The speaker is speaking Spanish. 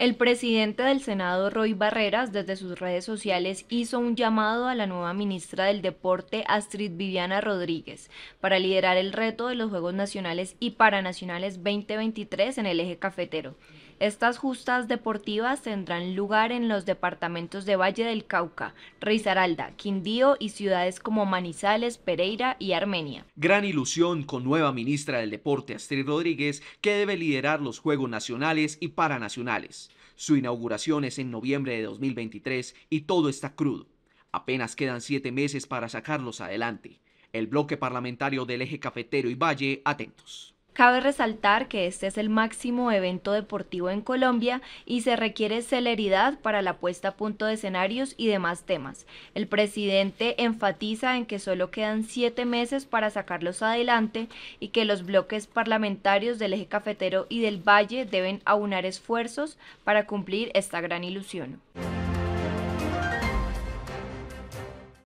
El presidente del Senado, Roy Barreras, desde sus redes sociales hizo un llamado a la nueva ministra del Deporte, Astrid Viviana Rodríguez, para liderar el reto de los Juegos Nacionales y Paranacionales 2023 en el eje cafetero. Estas justas deportivas tendrán lugar en los departamentos de Valle del Cauca, Risaralda, Quindío y ciudades como Manizales, Pereira y Armenia. Gran ilusión con nueva ministra del Deporte, Astrid Rodríguez, que debe liderar los Juegos Nacionales y Paranacionales. Su inauguración es en noviembre de 2023 y todo está crudo. Apenas quedan siete meses para sacarlos adelante. El bloque parlamentario del eje cafetero y valle, atentos. Cabe resaltar que este es el máximo evento deportivo en Colombia y se requiere celeridad para la puesta a punto de escenarios y demás temas. El presidente enfatiza en que solo quedan siete meses para sacarlos adelante y que los bloques parlamentarios del eje cafetero y del Valle deben aunar esfuerzos para cumplir esta gran ilusión.